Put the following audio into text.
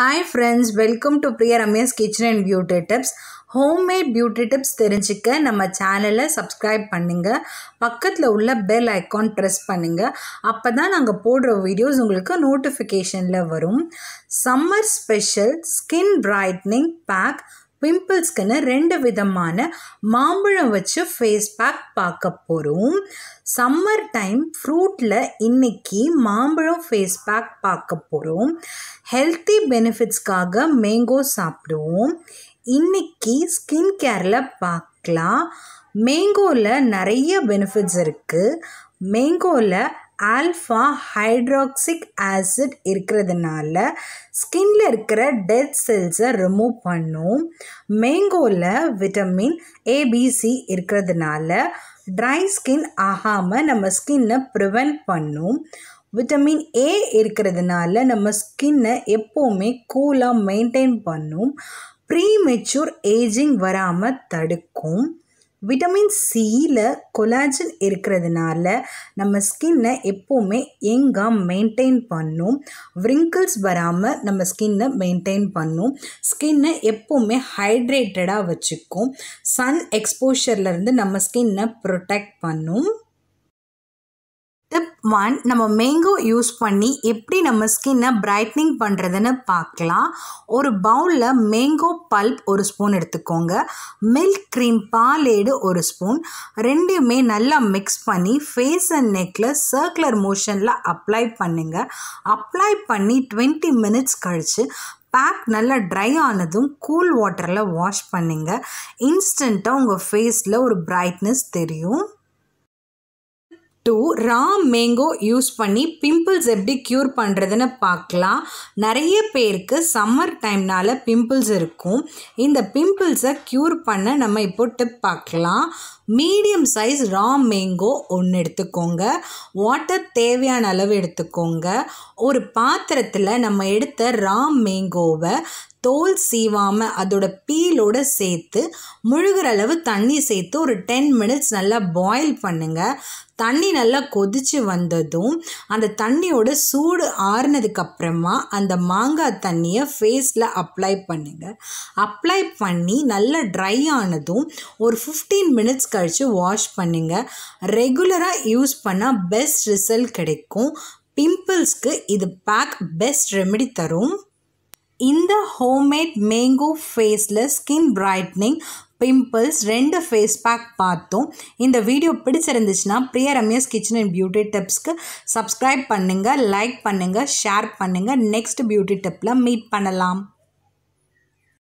hi friends welcome to Priya Ramya's kitchen and beauty tips homemade beauty tips தெரிஞ்சுக்க நம்ம சேனலை subscribe பண்ணுங்கள் பக்கத்தில் உள்ள பெல் ஐக்கான் ப்ரெஸ் பண்ணுங்கள் அப்போ தான் நாங்கள் போடுற வீடியோஸ் உங்களுக்கு நோட்டிஃபிகேஷனில் வரும் summer special skin brightening pack பிம்பிள்ஸ்க்குன்னு ரெண்டு விதமான மாம்பழம் வச்சு ஃபேஸ் பேக் பார்க்க போகிறோம் சம்மர் டைம் ஃப்ரூட்டில் இன்றைக்கி மாம்பழம் ஃபேஸ் பேக் பார்க்க போகிறோம் ஹெல்த்தி பெனிஃபிட்ஸ்க்காக மேங்கோ சாப்பிடுவோம் இன்னைக்கு ஸ்கின் கேரில் பார்க்கலாம் மேங்கோவில் நிறைய பெனிஃபிட்ஸ் இருக்குது மேங்கோவில் ஆல்ஃபா ஹைட்ராக்சிக் ஆசிட் இருக்கிறதுனால ஸ்கின்ல இருக்கிற டெட் செல்ஸை ரிமூவ் பண்ணும் மேங்கோவில் விட்டமின் ஏபிசி இருக்கிறதுனால ட்ரை ஸ்கின் ஆகாமல் நம்ம ஸ்கின்னை ப்ரிவெண்ட் பண்ணும் விட்டமின் ஏ இருக்கிறதுனால நம்ம ஸ்கின்னை எப்போவுமே கூலாக மெயின்டைன் பண்ணும் ப்ரீமெச்சூர் ஏஜிங் வராமல் தடுக்கும் விட்டமின் சியில் கொலாஜன் இருக்கிறதுனால நம்ம ஸ்கின்னை எப்போவுமே எங்காக மெயின்டைன் பண்ணும் விரிங்கிள்ஸ் வராமல் நம்ம ஸ்கின்னை மெயின்டைன் பண்ணும் ஸ்கின்னை எப்போவுமே ஹைட்ரேட்டடாக வச்சுக்கும் சன் எக்ஸ்போஷர்லேருந்து நம்ம ஸ்கின்னை ப்ரொடெக்ட் பண்ணும் ஸ்டெப் ஒன் நம்ம மேங்கோ யூஸ் பண்ணி எப்படி நம்ம ஸ்கின்னை பிரைட்னிங் பண்ணுறதுன்னு பார்க்கலாம் ஒரு பவுலில் மேங்கோ பல்ப் ஒரு ஸ்பூன் எடுத்துக்கோங்க மில்க் க்ரீம் பாலேடு ஒரு ஸ்பூன் ரெண்டுமே நல்லா மிக்ஸ் பண்ணி ஃபேஸ் அண்ட் நெக்கில் சர்க்குலர் மோஷனில் அப்ளை பண்ணுங்கள் அப்ளை பண்ணி டுவெண்ட்டி மினிட்ஸ் கழித்து பேக் நல்லா ட்ரை ஆனதும் கூல் வாட்டரில் வாஷ் பண்ணுங்கள் இன்ஸ்டண்ட்டாக உங்கள் ஃபேஸில் ஒரு பிரைட்னஸ் தெரியும் டூ ரா மேங்கோ யூஸ் பண்ணி பிம்பிள்ஸ் எப்படி க்யூர் பண்ணுறதுன்னு பார்க்கலாம் நிறைய பேருக்கு சம்மர் டைம்னால் பிம்பிள்ஸ் இருக்கும் இந்த பிம்பிள்ஸை க்யூர் பண்ண நம்ம இப்போ டிப் பார்க்கலாம் மீடியம் சைஸ் ரா மேங்கோ ஒன்று எடுத்துக்கோங்க வாட்டர் தேவையான அளவு எடுத்துக்கோங்க ஒரு பாத்திரத்தில் நம்ம எடுத்த ரா மேங்கோவை தோல் சீவாமல் அதோட பீலோடு சேர்த்து முழுகிற அளவு தண்ணி சேர்த்து ஒரு டென் மினிட்ஸ் நல்லா பாயில் பண்ணுங்கள் தண்ணி நல்லா கொதித்து வந்ததும் அந்த தண்ணியோட சூடு ஆறுனதுக்கப்புறமா அந்த மாங்காய் தண்ணியை ஃபேஸில் அப்ளை பண்ணுங்கள் அப்ளை பண்ணி நல்லா ட்ரை ஆனதும் ஒரு ஃபிஃப்டீன் மினிட்ஸ் கழித்து வாஷ் பண்ணுங்கள் ரெகுலராக யூஸ் பண்ணால் பெஸ்ட் ரிசல்ட் கிடைக்கும் பிம்பிள்ஸ்க்கு இது பேக் பெஸ்ட் ரெமெடி தரும் இந்த ஹோம்மேட் மேங்கோ ஃபேஸில் ஸ்கின் பிரைட்னிங் பிம்பிள்ஸ் ரெண்டு ஃபேஸ் பேக் பார்த்தோம் இந்த வீடியோ பிடிச்சிருந்துச்சுன்னா Priya Ramya's kitchen and beauty டிப்ஸ்க்கு சப்ஸ்கிரைப் பண்ணுங்கள் லைக் பண்ணுங்கள் ஷேர் பண்ணுங்கள் நெக்ஸ்ட் பியூட்டி டிப்பில் மீட் பண்ணலாம்